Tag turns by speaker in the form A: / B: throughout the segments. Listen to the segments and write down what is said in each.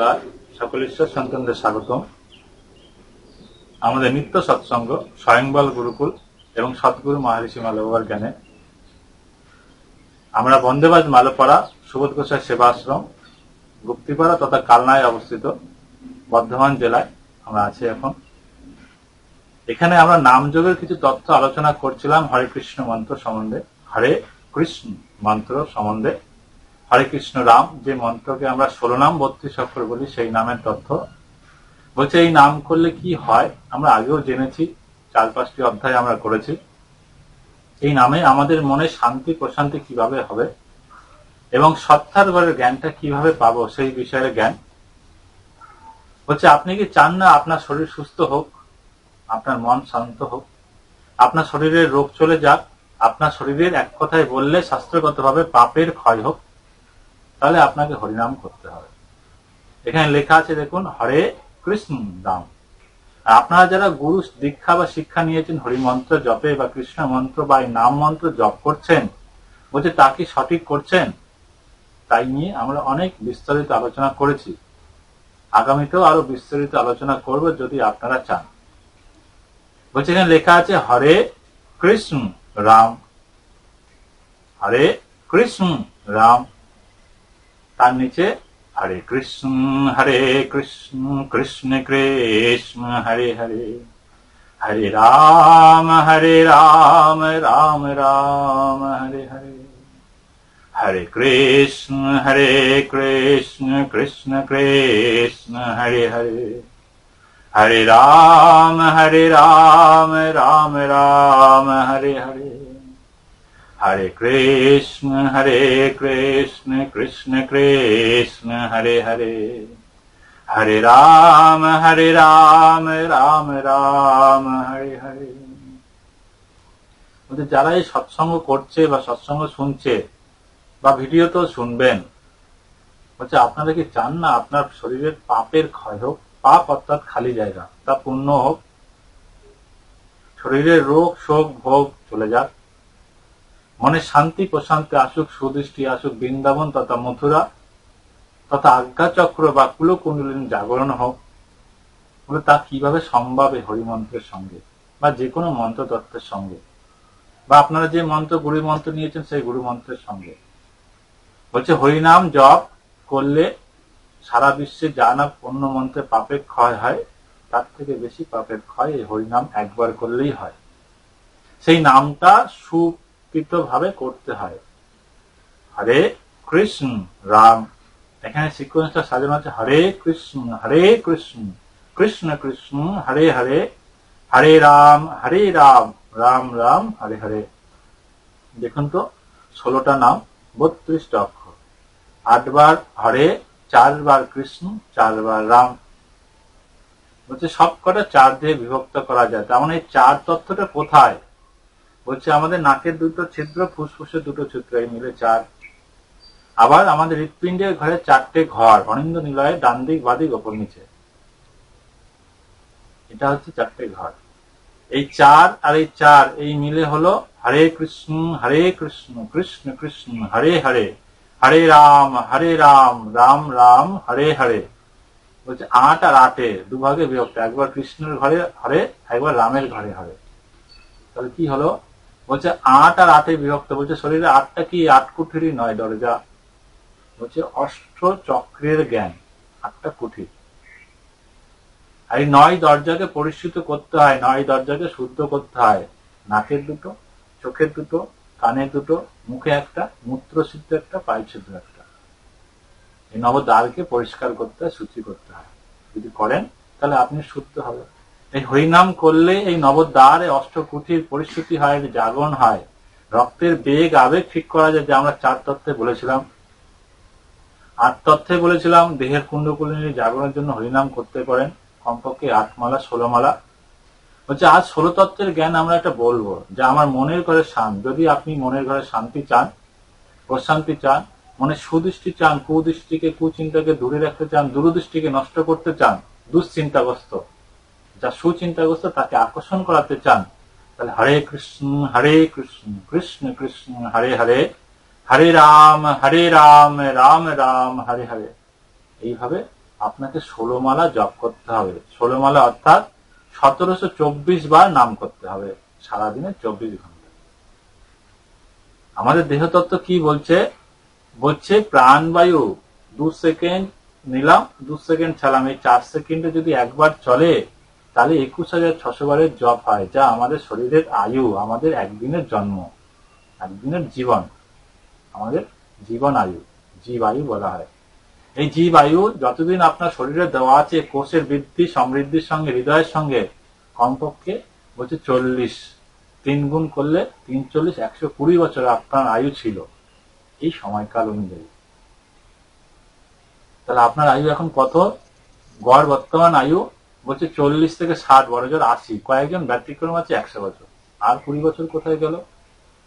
A: নমস্কার সকল ঈশ্বর সন্তানদের স্বাগতম আমাদের নিত্য সৎসঙ্গ স্বয়ংবল গুরুকুল এবং সৎগুরু মহারিষি মালবার জ্ঞানে আমরা বন্দেবাজ মালপাড়া সুবোধ ঘোষায় সেবা আশ্রম গুপ্তিপাড়া তথা কালনায় অবস্থিত বর্ধমান জেলায় আমরা আছি এখন এখানে আমরা নামযোগের কিছু তথ্য আলোচনা করছিলাম হরে কৃষ্ণ মন্ত্র সম্বন্ধে হরে কৃষ্ণ মন্ত্র সম্বন্ধে হরে কৃষ্ণ রাম যে মন্ত্রকে আমরা ষোলো নাম বত্রিশ অক্ষর বলি সেই নামের তথ্য বলছে এই নাম করলে কি হয় আমরা আগেও জেনেছি চার পাঁচটি অধ্যায় আমরা করেছি এই নামে আমাদের মনে শান্তি প্রশান্তি কিভাবে হবে এবং সত্তারবারের জ্ঞানটা কিভাবে পাবো সেই বিষয়ের জ্ঞান হচ্ছে আপনি কি চান না আপনার শরীর সুস্থ হোক আপনার মন শান্ত হোক আপনার শরীরের রোগ চলে যাক আপনার শরীরের এক কথায় বললে শাস্ত্রগতভাবে পাপের ক্ষয় হোক তাহলে আপনাকে হরিনাম করতে হবে এখানে লেখা আছে দেখুন হরে কৃষ্ণ নাম আপনারা যারা গুরু দীক্ষা বা শিক্ষা নিয়েছেন হরিমন্ত্র জপে বা কৃষ্ণ মন্ত্র বা নাম মন্ত্র জপ করছেন বলছে তা কি সঠিক করছেন তাই নিয়ে আমরা অনেক বিস্তারিত আলোচনা করেছি আগামীতেও আরো বিস্তারিত আলোচনা করব যদি আপনারা চান বলছে এখানে লেখা আছে হরে কৃষ্ণ রাম হরে কৃষ্ণ রাম তার নিচে হরে কৃষ্ণ হরে কৃষ্ণ কৃষ্ণ কৃষ্ণ হরে হরে হরে
B: রাম হরে রাম রাম রাম হরে হরে हरे कृष्ण हरे कृष्ण कृष्ण कृष्ण हरे हरे हरे राम हरे राम राम राम हरे हरे
A: হরে Krishna, হরে Krishna, কৃষ্ণ Krishna, হরে হরে হরে
B: রাম হরে রাম রাম রাম হরে হরে
A: বলতে যারা এই সৎসঙ্গ করছে বা সৎসঙ্গ শুনছে বা ভিডিও তো শুনবেন বলছে আপনারা কি চান না আপনার শরীরের পাপের ক্ষয় হোক পাপ অর্থাৎ খালি জায়গা তা পূর্ণ হোক শরীরের রোগ শোক ভোগ চলে যাক মনে শান্তি প্রশান্তি আসুক সুদৃষ্টি আসুক বৃন্দাবন তথা মথুরা তথা আজ্ঞাচক্র বা কুলকুণ্ডলিন জাগরণ হোক বলে তা কিভাবে সম্ভব এই হরিমন্ত্রের সঙ্গে বা যে কোনো মন্ত্র তত্ত্বের সঙ্গে বা আপনারা যে মন্ত্র গুরু মন্ত্র নিয়েছেন সেই গুরু মন্ত্রের সঙ্গে বলছে হরিনাম জপ করলে সারা বিশ্বে যা না অন্য মন্ত্রে পাপের ক্ষয় হয় তার থেকে বেশি পাপের ক্ষয় এই হরিনাম একবার করলেই হয় সেই নামটা সুখ কৃতভাবে করতে হয় হরে কৃষ্ণ রাম এখানে সিকোয়েন্সটা সাজানো আছে হরে কৃষ্ণ হরে কৃষ্ণ কৃষ্ণ কৃষ্ণ হরে হরে হরে রাম হরে রাম রাম রাম হরে হরে দেখুন তো ষোলোটা নাম বত্রিশটা অক্ষর আটবার হরে চারবার কৃষ্ণ চারবার রাম বলছে সবকটা চার দিয়ে বিভক্ত করা যায় তার মানে চার তথ্যটা কোথায় হচ্ছে আমাদের নাকের দুটো ছিদ্র ফুসফুসের দুটো ছিদ্র এই মিলে চার আবার আমাদের হৃৎপিণ্ডের ঘরে চারটে ঘর অনিন্দ নিলয়ে ডান দিক বাদিক ওপর নিচে এটা হচ্ছে চারটে ঘর এই চার আর এই চার এই মিলে হলো হরে কৃষ্ণ হরে কৃষ্ণ কৃষ্ণ কৃষ্ণ হরে হরে হরে রাম হরে রাম রাম রাম হরে হরে বলছে আট আর আটে দুভাগে বিভক্ত একবার কৃষ্ণের ঘরে হরে একবার রামের ঘরে হরে তাহলে কি হলো বলছে আট আর আটে বিভক্ত বলছে শরীরে আটটা কি আট কুঠিরই নয় দরজা বলছে অষ্ট চক্রের জ্ঞান আটটা কুঠির আর এই নয় দরজাকে পরিশ্রিত করতে হয় নয় দরজাকে শুদ্ধ করতে হয় নাকের দুটো চোখের দুটো কানের দুটো মুখে একটা মূত্রসিদ্ধ একটা পায়ুসিদ্ধ একটা এই নবদ্বারকে পরিষ্কার করতে হয় সূচি করতে হয় যদি করেন তাহলে আপনি শুদ্ধ হবেন এই হরিনাম করলে এই নবদ্বারে এই অষ্টকুঠির পরিস্থিতি হয় জাগরণ হয় রক্তের বেগ আবেগ ঠিক করা যায় যে আমরা চার তত্ত্বে বলেছিলাম আট তথ্যে বলেছিলাম দেহের কুণ্ডকুলিনী জাগরণের জন্য হরিনাম করতে পারেন কমপক্ষে আটমালা ষোলোমালা হচ্ছে আজ ষোলো তত্ত্বের জ্ঞান আমরা একটা বলবো যে আমার মনের ঘরে শান যদি আপনি মনের ঘরে শান্তি চান প্রশান্তি চান মনে সুদৃষ্টি চান কুদৃষ্টিকে কুচিন্তাকে দূরে রাখতে চান দূরদৃষ্টিকে নষ্ট করতে চান দুশ্চিন্তাগ্রস্ত যা সুচিন্তাগ্রস্ত তাকে আকর্ষণ করাতে চান তাহলে হরে কৃষ্ণ হরে কৃষ্ণ কৃষ্ণ কৃষ্ণ হরে হরে হরে রাম হরে রাম রাম রাম হরে হরে এইভাবে আপনাকে ষোলোমালা জপ করতে হবে ষোলোমালা অর্থাৎ সতেরোশো চব্বিশ বার নাম করতে হবে সারাদিনে চব্বিশ ঘন্টা আমাদের দেহতত্ত্ব কি বলছে বলছে প্রাণবায়ু দু সেকেন্ড নিলাম দু সেকেন্ড ছাড়লাম এই চার সেকেন্ডে যদি একবার চলে তাহলে একুশ হাজার ছশো বারের জপ হয় যা আমাদের শরীরের আয়ু আমাদের একদিনের জন্ম একদিনের জীবন আমাদের জীবন আয়ু জীবায়ু বলা হয় এই জীবায়ু যতদিন আপনার শরীরে দেওয়া আছে কোষের বৃদ্ধি সমৃদ্ধির সঙ্গে হৃদয়ের সঙ্গে কমপক্ষে বলছে চল্লিশ তিন গুণ করলে তিন চল্লিশ একশো কুড়ি বছর আপনার আয়ু ছিল এই সময়কাল অনুযায়ী তাহলে আপনার আয়ু এখন কত গড় বর্তমান আয়ু বলছে চল্লিশ থেকে ষাট বছর আশি কয়েকজন ব্যতিক্রম আছে একশো বছর আর কুড়ি বছর কোথায় গেল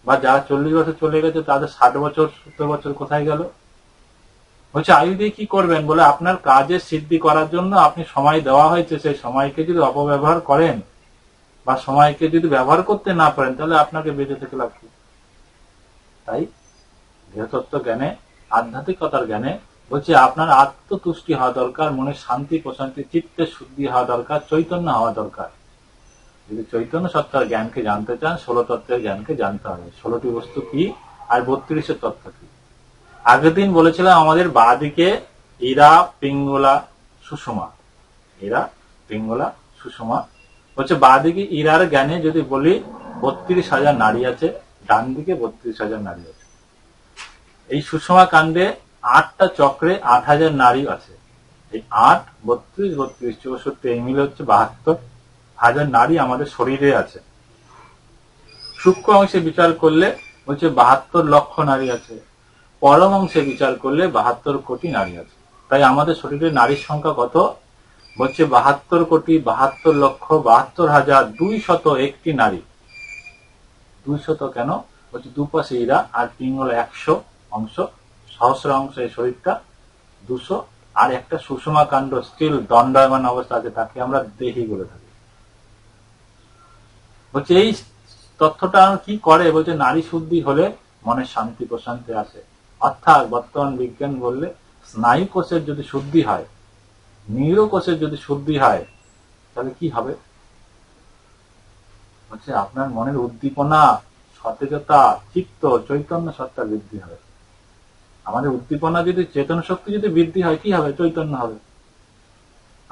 A: বা যারা চল্লিশ বছর চলে গেছে তাদের ষাট বছর সত্তর বছর কোথায় গেল হচ্ছে আয়ু দিয়ে কি করবেন বলে আপনার কাজের সিদ্ধি করার জন্য আপনি সময় দেওয়া হয়েছে সেই সময়কে যদি অপব্যবহার করেন বা সময়কে যদি ব্যবহার করতে না পারেন তাহলে আপনাকে বেঁচে থেকে লাগবে তাই গৃহতত্ত্ব জ্ঞানে আধ্যাত্মিকতার জ্ঞানে বলছে আপনার আত্মতুষ্টি হওয়া দরকার মনে শান্তি প্রশান্তি চিত্তে শুদ্ধি হওয়া দরকার চৈতন্য হওয়া দরকার যদি চৈতন্য সত্তার জ্ঞানকে জানতে চান ষোলো তত্ত্বের জ্ঞানকে জানতে হবে ষোলোটি বস্তু কি আর বত্রিশের তত্ত্ব কি আগের দিন বলেছিলাম আমাদের বাদিকে ইরা পিঙ্গলা সুষমা ইরা পিঙ্গলা সুষমা হচ্ছে বাদিকে ইরার জ্ঞানে যদি বলি বত্রিশ হাজার নারী আছে ডান দিকে বত্রিশ হাজার নারী আছে এই সুষমা কাণ্ডে আটটা চক্রে আট হাজার নারী আছে এই আট বত্রিশ বত্রিশ চৌষট্টি এই মিলে হচ্ছে বাহাত্তর হাজার নারী আমাদের শরীরে আছে সূক্ষ্ম অংশে বিচার করলে হচ্ছে বাহাত্তর লক্ষ নারী আছে পরম অংশে বিচার করলে বাহাত্তর কোটি নারী আছে তাই আমাদের শরীরে নারীর সংখ্যা কত হচ্ছে বাহাত্তর কোটি বাহাত্তর লক্ষ বাহাত্তর হাজার দুই শত একটি নারী দুই শত কেন হচ্ছে দুপাশে ইরা আর তিন হল একশো অংশ সহস্রাংশ এই শরীরটা দুশো আর একটা সুষমা কাণ্ড স্টিল দণ্ডায়মান অবস্থা আছে তাকে আমরা দেহি বলে থাকি বলছে এই তথ্যটা কি করে বলছে নারী শুদ্ধি হলে মনে শান্তি প্রশান্তি আসে অর্থাৎ বর্তমান বিজ্ঞান বললে স্নায়ু কোষের যদি শুদ্ধি হয় নিউরো কোষের যদি শুদ্ধি হয় তাহলে কি হবে হচ্ছে আপনার মনের উদ্দীপনা সতেজতা চিত্ত চৈতন্য সত্তা বৃদ্ধি হবে আমাদের উদ্দীপনা যদি চেতন শক্তি যদি বৃদ্ধি হয় কি হবে চৈতন্য হবে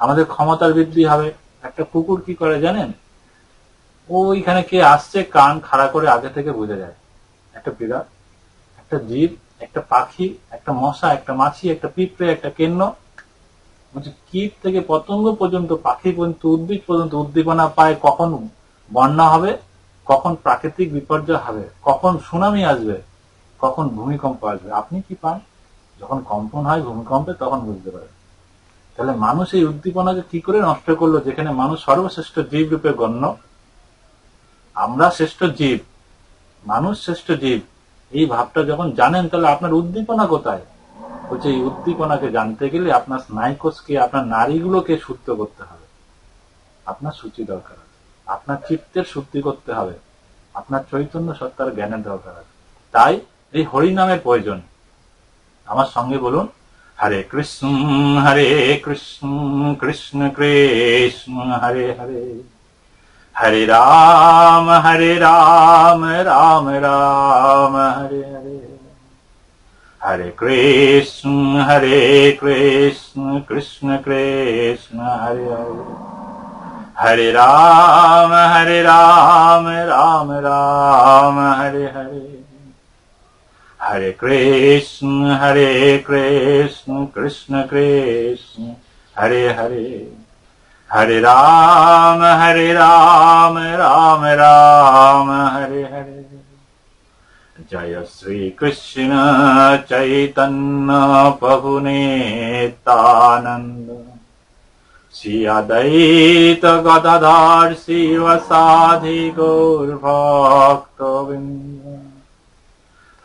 A: আমাদের ক্ষমতার বৃদ্ধি হবে একটা কুকুর কি করে জানেন ওইখানে কে আসছে কান খাড়া করে আগে থেকে বুঝে যায় একটা বিরাট একটা জীব একটা পাখি একটা মশা একটা মাছি একটা পিঁপড়ে একটা কেন্ন বলছে কীট থেকে পতঙ্গ পর্যন্ত পাখি পর্যন্ত উদ্ভিদ পর্যন্ত উদ্দীপনা পায় কখন বন্যা হবে কখন প্রাকৃতিক বিপর্যয় হবে কখন সুনামি আসবে কখন ভূমিকম্প আসবে আপনি কি পান যখন কম্পন হয় ভূমিকম্পে তখন বুঝতে পারেন তাহলে মানুষ এই উদ্দীপনাকে কি করে নষ্ট করলো যেখানে মানুষ সর্বশ্রেষ্ঠ জীব রূপে গণ্য আমরা শ্রেষ্ঠ জীব মানুষ শ্রেষ্ঠ জীব এই ভাবটা যখন জানেন তাহলে আপনার উদ্দীপনা কোথায় হচ্ছে এই উদ্দীপনাকে জানতে গেলে আপনার স্নায়ুকোষকে আপনার নারীগুলোকে শুদ্ধ করতে হবে আপনার সূচি দরকার আছে আপনার চিত্তের শুদ্ধি করতে হবে আপনার চৈতন্য সত্তার জ্ঞানের দরকার আছে তাই এই হরি নামের প্রয়োজন আমার সঙ্গে বলুন হরে কৃষ্ণ হরে
B: কৃষ্ণ কৃষ্ণ কৃষ্ণ হরে হরে হরে রাম হরে রাম রাম রাম হরে হরে হরে কৃষ্ণ
A: হরে কৃষ্ণ কৃষ্ণ
B: কৃষ্ণ হরে হরে হরে রাম হরে রাম রাম রাম হরে হরে हरे
A: कृष्ण हरे कृष्ण कृष्ण कृष्ण हरे हरे हरे
B: राम हरे राम राम राम हरे हरे जय श्री कृष्ण चैतन्य प्रभुनेतानन्द सि अदयित गदर्शिवसाधि
A: गोर्भक्कोविन्द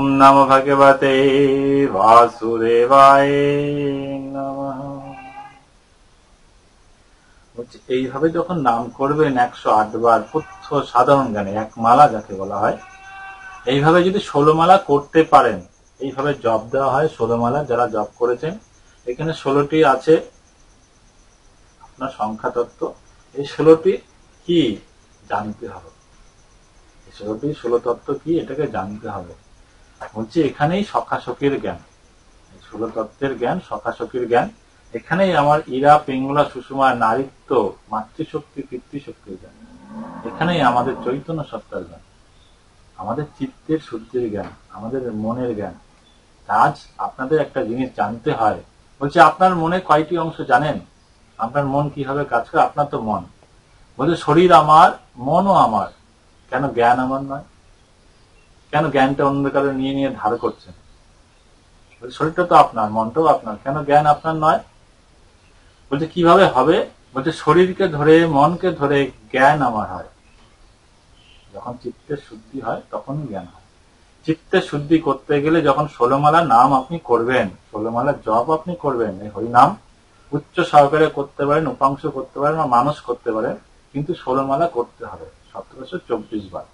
B: ॐ नमो भगवते বাসুদেবায় নমঃ
A: এইভাবে যখন নাম করবেন একশো আট বার কথ্য সাধারণ গানে এক মালা যাকে বলা হয় এইভাবে যদি ষোলো মালা করতে পারেন এইভাবে জব দেওয়া হয় ষোলো মালা যারা জব করেছেন এখানে ষোলোটি আছে আপনার সংখ্যা তত্ত্ব এই ষোলোটি কি জানতে হবে ষোলোটি ষোলো তত্ত্ব কি এটাকে জানতে হবে বলছি এখানেই সখাশকের জ্ঞান ষোলতত্ত্বের জ্ঞান সখাশকের জ্ঞান এখানেই আমার ইরা পেঙ্গুলা সুষমা নারীত্ব মাতৃশক্তি পিতৃশক্তির জ্ঞান এখানেই আমাদের চৈতন্য সত্তার জ্ঞান আমাদের চিত্তের শুদ্ধির জ্ঞান আমাদের মনের জ্ঞান আজ আপনাদের একটা জিনিস জানতে হয় বলছে আপনার মনে কয়টি অংশ জানেন আপনার মন কিভাবে কাজ করে আপনার তো মন বলছে শরীর আমার মনও আমার কেন জ্ঞান আমার নয় কেন জ্ঞানটা অন্ধকারে নিয়ে নিয়ে ধার করছেন শরীরটা তো আপনার মনটাও আপনার কেন জ্ঞান আপনার নয় বলছে কিভাবে হবে বলছে শরীরকে ধরে মনকে ধরে জ্ঞান আমার হয় যখন চিত্তের শুদ্ধি হয় তখন জ্ঞান হয় চিত্তের শুদ্ধি করতে গেলে যখন ষোলোমালা নাম আপনি করবেন ষোলোমালা জপ আপনি করবেন এই হরিনাম উচ্চ সহকারে করতে পারেন উপাংশ করতে পারেন বা মানুষ করতে পারেন কিন্তু ষোলোমালা করতে হবে সতেরোশো চব্বিশ বার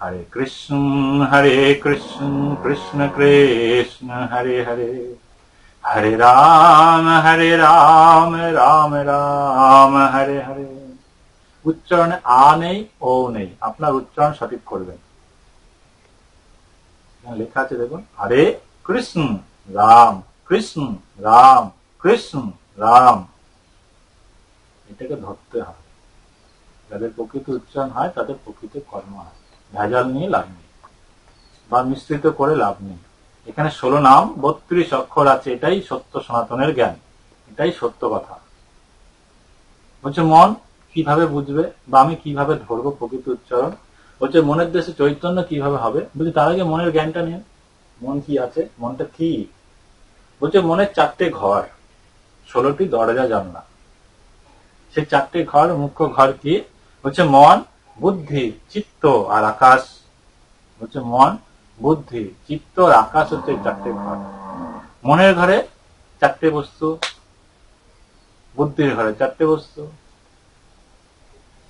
A: Hare Krishna, Hare
B: Krishna, Krishna Krishna,
A: Hare Hare.
B: Hare Rama, Hare Rama, Rama Rama, Hare Hare. উচ্চারণে আ নেই ও নেই আপনার উচ্চারণ সঠিক করবেন
A: লেখা আছে দেখুন হরে কৃষ্ণ রাম কৃষ্ণ রাম কৃষ্ণ রাম এটাকে ধরতে হবে যাদের প্রকৃত উচ্চারণ হয় তাদের প্রকৃত কর্ম হয় ভেজাল নিয়ে লাভ নেই বা মিশ্রিত করে লাভ নেই এখানে ষোলো নাম বত্রিশ অক্ষর আছে এটাই সত্য সনাতনের জ্ঞান এটাই সত্য কথা বলছে মন কিভাবে বুঝবে বা আমি কিভাবে ধরবো প্রকৃত উচ্চারণ বলছে মনের দেশে চৈতন্য কিভাবে হবে বলছি তার আগে মনের জ্ঞানটা নিয়ে মন কি আছে মনটা কি বলছে মনের চারটে ঘর ষোলোটি দরজা জানলা সে চারটে ঘর মুখ্য ঘর কি হচ্ছে মন বুদ্ধি চিত্ত আর আকাশ হচ্ছে মন বুদ্ধি চিত্ত আর আকাশ হচ্ছে চারটে ঘর মনের ঘরে চারটে বস্তু বুদ্ধির ঘরে চারটে বস্তু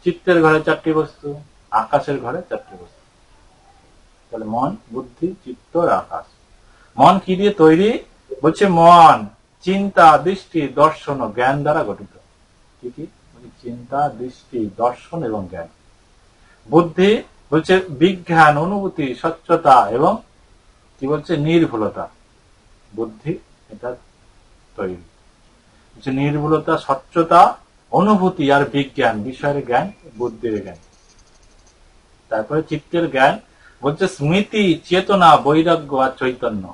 A: চিত্তের ঘরে চারটি বস্তু আকাশের ঘরে চারটি বস্তু তাহলে মন বুদ্ধি চিত্ত আর আকাশ মন কি দিয়ে তৈরি বলছে মন চিন্তা দৃষ্টি দর্শন ও জ্ঞান দ্বারা গঠিত কি কি চিন্তা দৃষ্টি দর্শন এবং জ্ঞান বুদ্ধি হচ্ছে বিজ্ঞান অনুভূতি স্বচ্ছতা এবং কি বলছে নির্ভুলতা বুদ্ধি এটা তৈরি হচ্ছে নির্ভুলতা স্বচ্ছতা অনুভূতি আর বিজ্ঞান বিষয়ের জ্ঞান বুদ্ধির জ্ঞান তারপরে চিত্তের জ্ঞান বলছে স্মৃতি চেতনা বৈরাগ্য আর চৈতন্য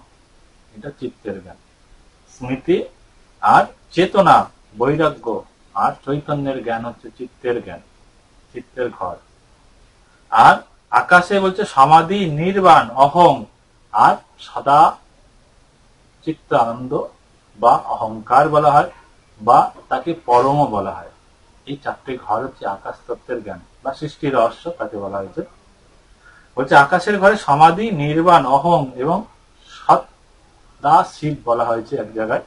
A: এটা চিত্তের জ্ঞান স্মৃতি আর চেতনা বৈরাগ্য আর চৈতন্যের জ্ঞান হচ্ছে চিত্তের জ্ঞান চিত্তের ঘর আর আকাশে বলছে সমাধি নির্বাণ অহং আর সাদা চিত্ত আনন্দ বা অহংকার বলা হয় বা তাকে পরম বলা হয় এই চারটে ঘর হচ্ছে আকাশ তত্ত্বের জ্ঞান বা সৃষ্টি রহস্য তাকে বলা হয়েছে বলছে আকাশের ঘরে সমাধি নির্বাণ অহং এবং সদা শিব বলা হয়েছে এক জায়গায়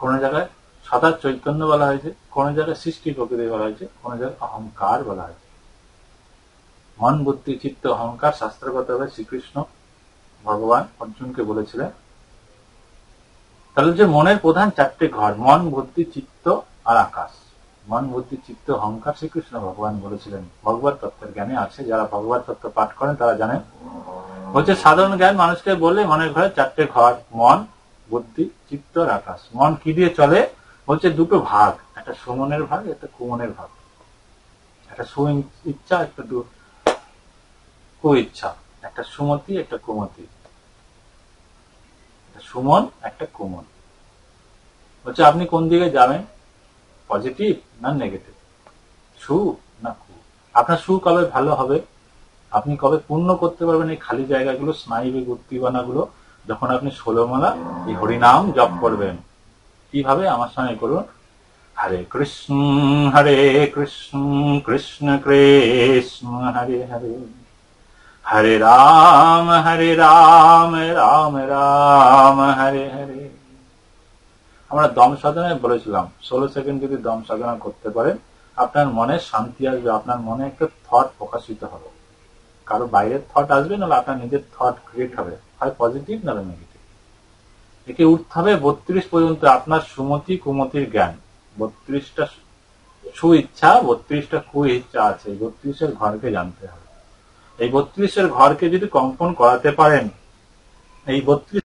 A: কোন জায়গায় সদা চৈতন্য বলা হয়েছে কোন জায়গায় সৃষ্টি প্রকৃতি বলা হয়েছে কোন জায়গায় অহংকার বলা হয়েছে মন বুদ্ধি চিত্ত অহংকার শাস্ত্রগতভাবে শ্রীকৃষ্ণ ভগবান অর্জুনকে বলেছিলেন তাহলে যে মনের প্রধান চারটে ঘর মন বুদ্ধি চিত্ত আর আকাশ মন বুদ্ধি চিত্ত অহংকার শ্রীকৃষ্ণ ভগবান বলেছিলেন ভগবত তত্ত্বের জ্ঞানে আছে যারা ভগবত তত্ত্ব পাঠ করেন তারা জানেন হচ্ছে সাধারণ জ্ঞান মানুষকে বলে মনের ঘরে চারটে ঘর মন বুদ্ধি চিত্ত আর আকাশ মন কি দিয়ে চলে হচ্ছে দুটো ভাগ একটা সুমনের ভাগ একটা কুমনের ভাগ একটা সু ইচ্ছা একটা কুইচ্ছা একটা সুমতি একটা কুমতি সুমন একটা কুমন বলছে আপনি কোন দিকে যাবেন পজিটিভ না নেগেটিভ সু না কু আপনার সু কবে ভালো হবে আপনি কবে পূর্ণ করতে পারবেন এই খালি জায়গাগুলো স্নায়বিক উত্তীবনাগুলো যখন আপনি ষোলমালা এই হরিনাম জপ করবেন কিভাবে আমার সঙ্গে করুন হরে কৃষ্ণ হরে কৃষ্ণ কৃষ্ণ
B: কৃষ্ণ হরে হরে हरे রাম हरे রাম রাম রাম হরে হরে আমরা দম
A: সাধনায় বলেছিলাম ষোলো সেকেন্ড যদি দম সাধনা করতে পারেন আপনার মনে শান্তি আসবে আপনার মনে একটা থট প্রকাশিত হবে কারো বাইরের থট আসবে না আপনার নিজের থট ক্রিয়েট হবে হয় পজিটিভ না নেগেটিভ একে উঠতে হবে বত্রিশ পর্যন্ত আপনার সুমতি কুমতির জ্ঞান বত্রিশটা সুইচ্ছা বত্রিশটা ইচ্ছা আছে বত্রিশের ঘরকে জানতে হবে এই বত্রিশের ঘরকে যদি কম্পন করাতে পারেন
B: এই বত্রিশ